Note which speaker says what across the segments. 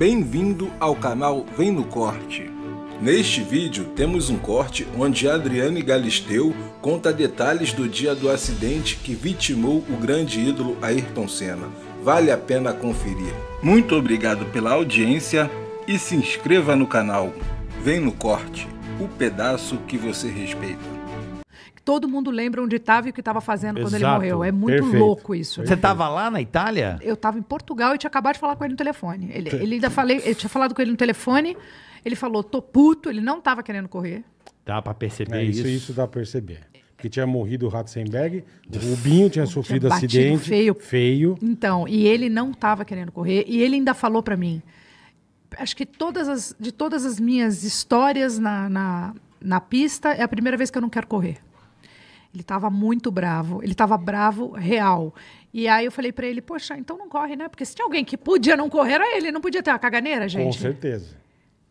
Speaker 1: Bem-vindo ao canal Vem no Corte. Neste vídeo temos um corte onde Adriane Galisteu conta detalhes do dia do acidente que vitimou o grande ídolo Ayrton Senna. Vale a pena conferir. Muito obrigado pela audiência e se inscreva no canal. Vem no corte, o pedaço que você respeita
Speaker 2: todo mundo lembra onde estava e o que estava fazendo Exato. quando ele morreu. É muito Perfeito. louco
Speaker 1: isso. Você estava lá na Itália?
Speaker 2: Eu estava em Portugal e tinha acabado de falar com ele no telefone. Ele, ele ainda falei, eu tinha falado com ele no telefone, ele falou, tô puto, ele não estava querendo correr.
Speaker 1: Dá para perceber é, isso. Isso, isso dá para perceber que tinha morrido o Ratzenberg, o Rubinho tinha sofrido tinha acidente feio. feio.
Speaker 2: Então, e ele não estava querendo correr e ele ainda falou para mim, acho que todas as, de todas as minhas histórias na, na, na pista é a primeira vez que eu não quero correr. Ele estava muito bravo. Ele estava bravo real. E aí eu falei para ele, poxa, então não corre, né? Porque se tinha alguém que podia não correr, era ele. Não podia ter uma caganeira, gente. Com certeza.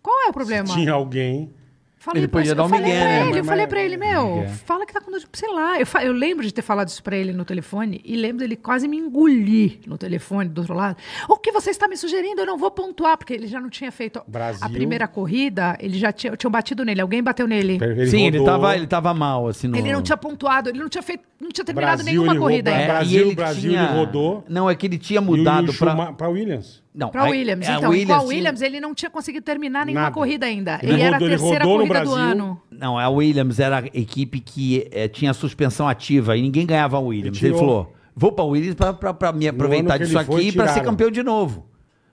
Speaker 2: Qual é o problema? Se tinha
Speaker 1: alguém Falei, ele podia dar um migué, né? Ele, eu falei pra ele, meu,
Speaker 2: fala que tá com dor de... Sei lá, eu, fa... eu lembro de ter falado isso pra ele no telefone e lembro dele quase me engolir no telefone do outro lado. O que você está me sugerindo? Eu não vou pontuar, porque ele já não tinha feito Brasil. a primeira corrida, ele já tinha... tinha batido nele, alguém bateu nele. Ele Sim, ele tava, ele
Speaker 1: tava mal, assim. No... Ele não
Speaker 2: tinha pontuado, ele não tinha feito... Não tinha terminado Brasil, nenhuma corrida. Rodou, é, Brasil, Brasil, tinha... ele rodou.
Speaker 1: Não, é que ele tinha mudado e o, e o pra... Pra Williams. Não, para Williams. A, a então, Williams, com a Williams,
Speaker 2: ele não tinha conseguido terminar nenhuma nada. corrida ainda. Ele, ele era a terceira corrida do ano.
Speaker 1: Não, a Williams era a equipe que é, tinha suspensão ativa e ninguém ganhava a Williams. Ele, ele falou: vou para a Williams para me aproveitar disso aqui e para ser campeão de novo.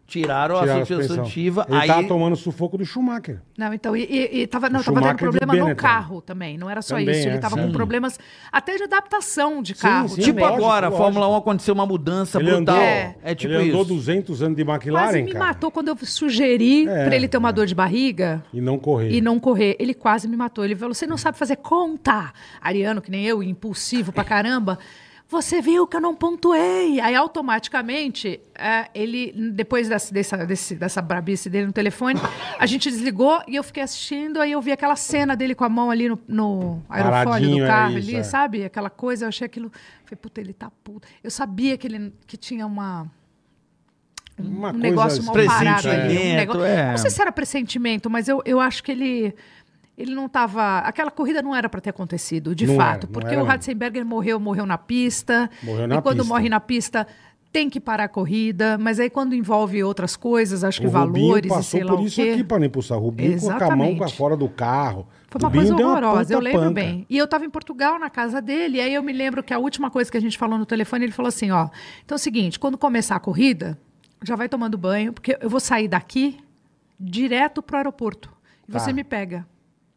Speaker 1: Tiraram, Tiraram a suspensão ativa. Ele aí... tava tomando sufoco do Schumacher.
Speaker 2: Não, então, e, e, e tava, não, tava tendo problema no carro também. Não era só também isso. É, ele tava sim. com problemas até de adaptação de carro. Sim, sim, tipo lógico, agora, a Fórmula
Speaker 1: 1 aconteceu uma mudança ele brutal. Andou, é. é tipo ele andou 200 anos de McLaren, Quase me cara.
Speaker 2: matou quando eu sugeri é, para ele ter uma é. dor de barriga.
Speaker 1: E não correr. E
Speaker 2: não correr. Ele quase me matou. Ele falou, você não sabe fazer conta. Ariano, que nem eu, impulsivo pra caramba. Você viu que eu não pontuei. Aí, automaticamente, é, ele, depois dessa, dessa, desse, dessa brabice dele no telefone, a gente desligou e eu fiquei assistindo. Aí eu vi aquela cena dele com a mão ali no, no aerofólio do é carro, é ali, sabe? Aquela coisa. Eu achei aquilo. Falei, puta, ele tá puto. Eu sabia que ele que tinha uma. Uma um negócio mal parado ali. Um né? negócio, é. Não sei se era pressentimento, mas eu, eu acho que ele ele não estava. Aquela corrida não era para ter acontecido, de não fato. Era, porque era, o Ratzenberger morreu, morreu na pista.
Speaker 1: Morreu na e quando morre
Speaker 2: na pista, tem que parar a corrida, mas aí quando envolve outras coisas, acho que valores. valores passou e sei lá por isso aqui
Speaker 1: para não impulsar. O Rubinho Exatamente. com a mão pra fora do carro. Foi uma Rubinho coisa horrorosa, eu lembro panca. bem.
Speaker 2: E eu estava em Portugal, na casa dele, e aí eu me lembro que a última coisa que a gente falou no telefone, ele falou assim, ó, então é o seguinte, quando começar a corrida, já vai tomando banho, porque eu vou sair daqui direto pro aeroporto. E tá. você me pega.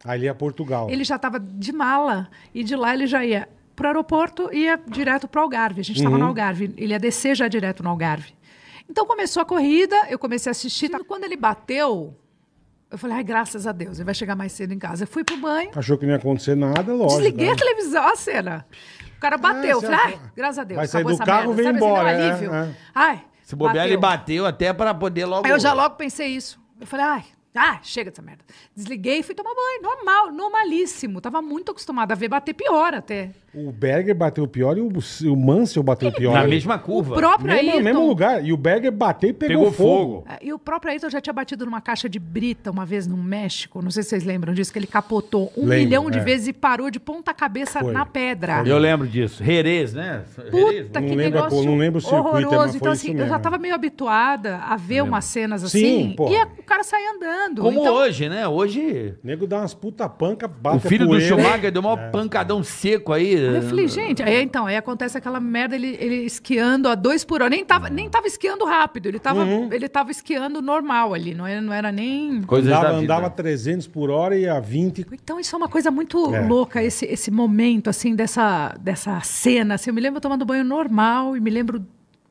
Speaker 1: Ali é Portugal. Ele
Speaker 2: já estava de mala e de lá ele já ia para o aeroporto e ia direto para o Algarve. A gente estava uhum. no Algarve. Ele ia descer já direto no Algarve. Então começou a corrida, eu comecei a assistir. Tá? Quando ele bateu, eu falei, ai, graças a Deus, ele vai chegar mais cedo em casa. Eu fui pro banho.
Speaker 1: Achou que não ia acontecer nada, lógico. Desliguei né? a
Speaker 2: televisão, a cena. O cara é, bateu. É, falei, ai, graças a Deus. Vai sair do carro e vem Sabe, embora. Assim, É, é. Ai, Se bobear, ele
Speaker 1: bateu até para poder logo. Aí eu já logo
Speaker 2: pensei isso. Eu falei, ai, ah, chega dessa merda. Desliguei e fui tomar banho. Normal, normalíssimo. Tava muito acostumada a ver bater pior até.
Speaker 1: O Berger bateu pior e o, Mansell bateu Ele- pior. Na mesma curva. O próprio Mesmo- Ayrton. mesmo lugar. E o Berger bateu e pegou, Pegou fogo. fogo.
Speaker 2: É, e o próprio Ayrton já tinha batido numa caixa de brita uma vez no México. Não sei se vocês lembram disso, que ele capotou um Lembro, milhão de é. vezes e parou de ponta cabeça Foi. na pedra. Eu
Speaker 1: lembro disso. Jerez, né?
Speaker 2: Puta, né? que negócio não lembro o circuito, é, mas horroroso. foi Então, isso assim, eu já tava meio habituada a ver umas cenas assim. Sim, pô. e o cara sai andando. Como então, hoje,
Speaker 1: né? Hoje... O nego dá umas puta panca, bate O filho do poeira. Schumacher é. deu uma maior pancadão seco aí, eu falei, gente,
Speaker 2: aí então, aí acontece aquela merda, ele, ele esquiando a dois por hora. Nem tava, nem tava esquiando rápido, ele tava, uhum. ele tava esquiando normal ali, não era, não era nem. Coisas andava, andava
Speaker 1: 300 por hora e a 20. Então
Speaker 2: isso é uma coisa muito é. louca, esse, esse momento, assim, dessa, dessa cena. Assim, eu me lembro tomando banho normal e me lembro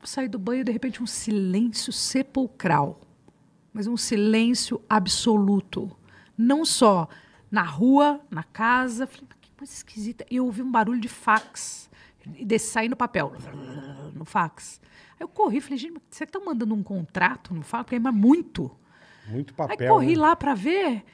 Speaker 2: sair do banho e de repente um silêncio sepulcral. Mas um silêncio absoluto. Não só na rua, na casa. Falei, coisa esquisita. E eu ouvi um barulho de fax. E desse sair no papel, no fax. Aí eu corri, falei, gente, você tá mandando um contrato no fax? Porque é muito.
Speaker 1: Muito papel. Aí corri né?
Speaker 2: lá para ver.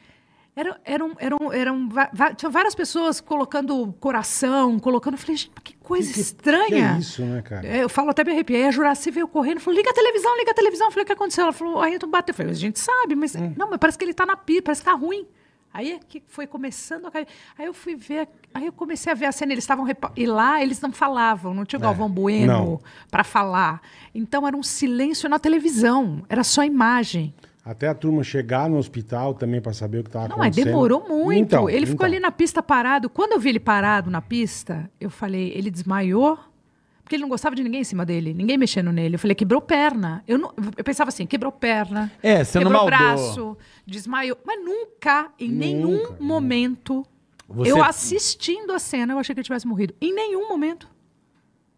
Speaker 2: Era, eram, eram, eram, tinha várias pessoas colocando coração, colocando. Eu falei, gente, que coisa que, estranha. Que é isso, né, cara? É, eu falo até me arrepiei. A Juraci veio correndo, falou: liga a televisão, liga a televisão. Eu falei, o que aconteceu? Ela falou, o Ayrton bateu. Eu falei, a gente sabe, mas. Hum. Não, mas parece que ele está na pia, parece que tá ruim. Aí é que foi começando a cair. Aí eu fui ver, aí eu comecei a ver a cena. Eles estavam e lá eles não falavam, não tinha o é, Galvão Bueno para falar. Então era um silêncio na televisão, era só
Speaker 1: imagem. Até a turma chegar no hospital também para saber o que estava acontecendo. Não, mas demorou muito. Então, ele então. ficou ali
Speaker 2: na pista parado. Quando eu vi ele parado na pista, eu falei, ele desmaiou. Porque ele não gostava de ninguém em cima dele, ninguém mexendo nele. Eu falei, quebrou perna. Eu, não, eu pensava assim, quebrou perna, é, você quebrou não braço desmaiou. Mas nunca, em nunca, nenhum nunca. momento, Você... eu assistindo a cena, eu achei que ele tivesse morrido. Em nenhum momento.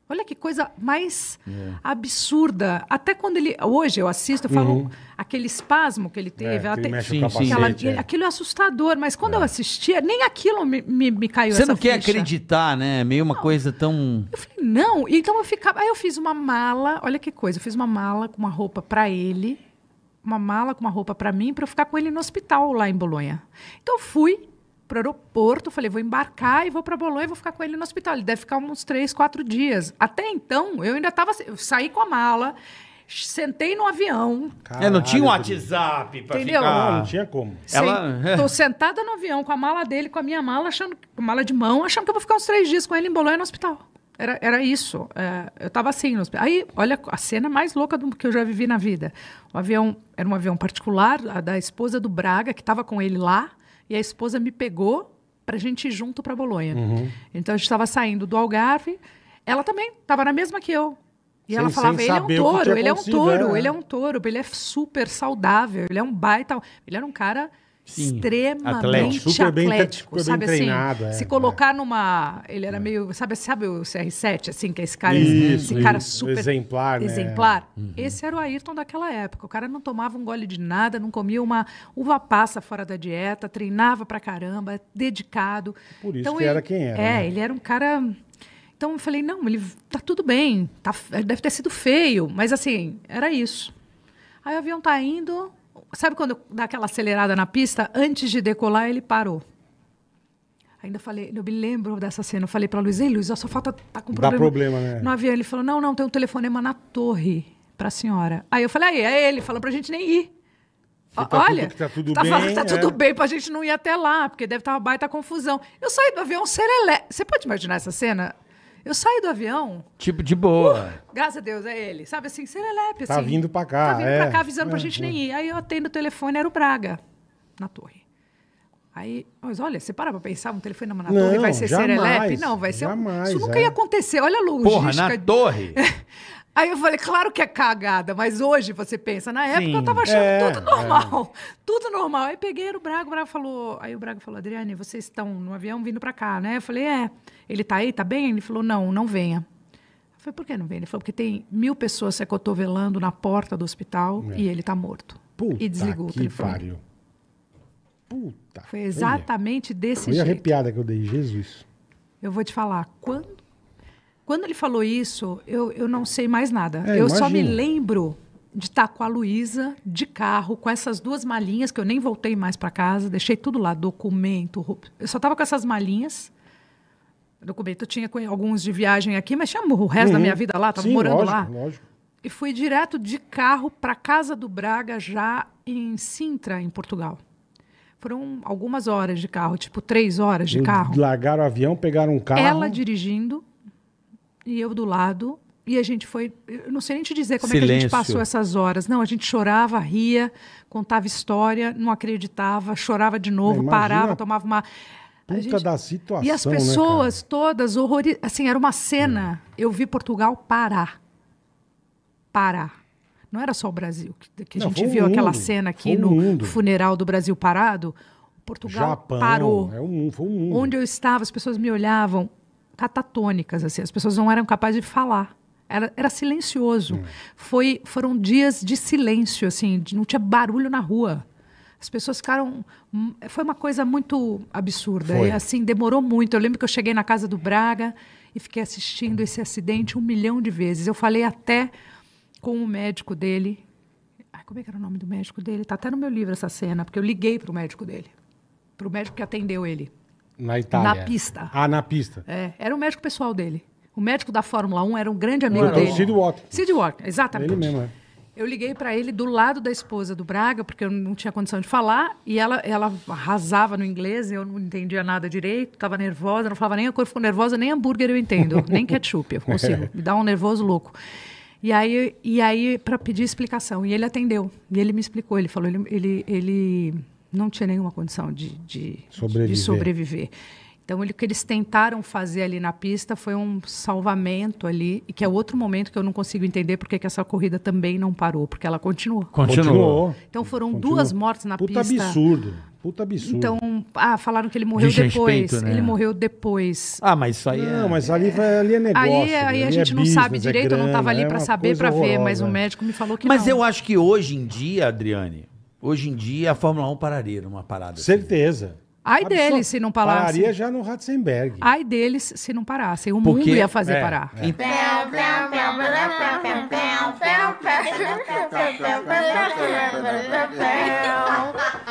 Speaker 2: Olha que coisa mais é. absurda. Até quando ele. Hoje eu assisto, eu falo uhum. aquele espasmo que ele é, teve. É, que ele Aquilo é assustador, mas quando é. eu assistia, nem aquilo me, me, me caiu Você não quer ficha.
Speaker 1: acreditar, né? É meio uma não. coisa tão. Eu falei,
Speaker 2: não. Então eu ficava. Aí eu fiz uma mala, olha que coisa, eu fiz uma mala com uma roupa para ele uma mala com uma roupa para mim para eu ficar com ele no hospital lá em Bolonha. Então eu fui para o aeroporto, falei, vou embarcar e vou para Bolonha e vou ficar com ele no hospital. Ele deve ficar uns três, quatro dias. Até então, eu ainda estava. Saí com a mala, sentei no avião. Caralho, é, não tinha um
Speaker 1: WhatsApp para ficar. Não, não tinha como. Ela... tô
Speaker 2: sentada no avião com a mala dele, com a minha mala, achando, mala de mão, achando que eu vou ficar uns três dias com ele em Bolonha no hospital. Era, era isso. É, eu estava assim. No hospital. Aí, olha a cena mais louca do que eu já vivi na vida. O avião era um avião particular, a da esposa do Braga, que estava com ele lá, e a esposa me pegou para a gente ir junto para Bolonha. Uhum. Então a gente estava saindo do Algarve. Ela também estava na mesma que eu. E sem, ela falava, ele é, um touro, ele é um touro, ele é um touro, ele é um touro, ele é super saudável, ele é um baita. Ele era um cara Sim. extremamente atlético, super atlético, bem, sabe bem assim? treinado, assim, é, se é. colocar é. numa, ele era é. meio, sabe, sabe o CR7 assim, que é esse cara, isso, esse cara super exemplar, né? exemplar. Né? Uhum. Esse era o Ayrton daquela época. O cara não tomava um gole de nada, não comia uma uva passa fora da dieta, treinava pra caramba, dedicado. Por isso então, que ele, era quem era. É, né? ele era um cara então eu falei, não, ele tá tudo bem, tá, deve ter sido feio, mas assim, era isso. Aí o avião tá indo, Sabe quando dá aquela acelerada na pista? Antes de decolar, ele parou. Ainda falei, eu me lembro dessa cena. Eu falei para Luiz, ei, Luiz, só falta tá com problema. Dá problema, né? No avião. Ele falou, não, não, tem um telefonema é na torre para a senhora. Aí eu falei, aí, é ele. Falou para a gente nem ir. Tá Olha, que tá tudo tá bem. Falando, tá é. tudo bem pra gente não ir até lá, porque deve estar tá uma baita confusão. Eu saí do avião serelé. Você pode imaginar essa cena? Eu saí do avião.
Speaker 1: Tipo, de boa.
Speaker 2: Uh, graças a Deus, é ele. Sabe assim, serelepe, tá assim. Tá vindo
Speaker 1: pra cá. Tá vindo é. pra cá, avisando é, pra gente é. nem
Speaker 2: ir. Aí eu atendo o telefone, era o Braga, na torre. Aí, mas olha, você para pra pensar, um telefone na torre não, vai ser jamais, serelepe? Não, vai ser jamais, um... Isso nunca é. ia acontecer, olha a logística. Porra, na torre? Aí eu falei, claro que é cagada, mas hoje você pensa, na época Sim, eu tava achando é, tudo normal. É. Tudo normal. Aí peguei o Braga, o Braga falou. Aí o Braga falou, Adriane, vocês estão no avião vindo pra cá, né? Eu falei, é. Ele tá aí, tá bem? Ele falou, não, não venha. Eu falei, por que não vem? Ele falou, porque tem mil pessoas se acotovelando na porta do hospital é. e ele tá morto. Puta e desligou que o telefone. Pariu. Puta. Foi exatamente desse Foi jeito. Foi
Speaker 1: arrepiada que eu dei, Jesus.
Speaker 2: Eu vou te falar, quando quando ele falou isso, eu, eu não sei mais nada. É, eu imagina. só me lembro de estar com a Luísa de carro, com essas duas malinhas, que eu nem voltei mais para casa, deixei tudo lá, documento, roupa. Eu só estava com essas malinhas. Documento, eu tinha alguns de viagem aqui, mas tinha o resto uhum. da minha vida lá, estava morando lógico, lá. Lógico. E fui direto de carro para casa do Braga, já em Sintra, em Portugal. Foram algumas horas de carro, tipo três
Speaker 1: horas de carro. Largaram o avião, pegaram um carro. Ela
Speaker 2: dirigindo, e eu do lado. E a gente foi, eu não sei nem te dizer como Silêncio. é que a gente passou essas horas. Não, a gente chorava, ria, contava história, não acreditava, chorava de novo, Imagina parava, tomava uma
Speaker 1: puta gente... da situação. E as né, pessoas
Speaker 2: né, todas horrorizadas. Assim, era uma cena. É. Eu vi Portugal parar. Parar. Não era só o Brasil. Que, que não, a gente viu mundo. aquela cena aqui no funeral do Brasil parado. Portugal Japão, parou.
Speaker 1: É um, foi um mundo. Onde
Speaker 2: eu estava, as pessoas me olhavam catatônicas, assim, as pessoas não eram capazes de falar. Era, era silencioso. Hum. Foi, foram dias de silêncio, assim, de, não tinha barulho na rua. As pessoas ficaram. Hum, foi uma coisa muito absurda. Foi. E assim, demorou muito. Eu lembro que eu cheguei na casa do Braga e fiquei assistindo esse acidente um milhão de vezes. Eu falei até com o médico dele. Ai, como é que era o nome do médico dele? Tá até no meu livro essa cena, porque eu liguei para o médico dele. Para o médico que atendeu ele.
Speaker 1: Na Itália. Na pista. Ah, na pista.
Speaker 2: É, era o médico pessoal dele. O médico da Fórmula 1 era um grande amigo então, dele. Sid
Speaker 1: Walker. Sid Walker, exatamente. Ele mesmo, é.
Speaker 2: Eu liguei para ele do lado da esposa do Braga, porque eu não tinha condição de falar, e ela, ela arrasava no inglês, eu não entendia nada direito, estava nervosa, não falava nem a cor, ficou nervosa, nem hambúrguer eu entendo, nem ketchup eu consigo, é. me dá um nervoso louco. E aí, e aí para pedir explicação, e ele atendeu, e ele me explicou, ele falou, ele, ele, ele não tinha nenhuma condição de, de, sobreviver. de sobreviver. Então, o que eles tentaram fazer ali na pista foi um salvamento ali, que é outro momento que eu não consigo entender porque que essa corrida também não parou, porque ela continuou. Continuou. Então, foram continuou. duas mortes na Puta pista. absurdo. Puta absurdo. Então, ah, falaram que ele morreu de depois. né? Ele morreu depois. Ah, mas isso aí Não, é... mas ali, ali é negócio. Aí, aí a é gente é não business, sabe direito, é grana, eu não estava ali para é saber, para ver, mas o médico me falou que mas não. Mas eu
Speaker 1: acho que hoje em dia, Adriane, hoje em dia a Fórmula 1 pararia numa parada. Assim. Certeza. Assim.
Speaker 2: Ai Absor deles se não parassem. Pararia já
Speaker 1: no Ratzenberg.
Speaker 2: Ai deles se não parassem. O Porque... mundo ia fazer é, parar.
Speaker 1: É.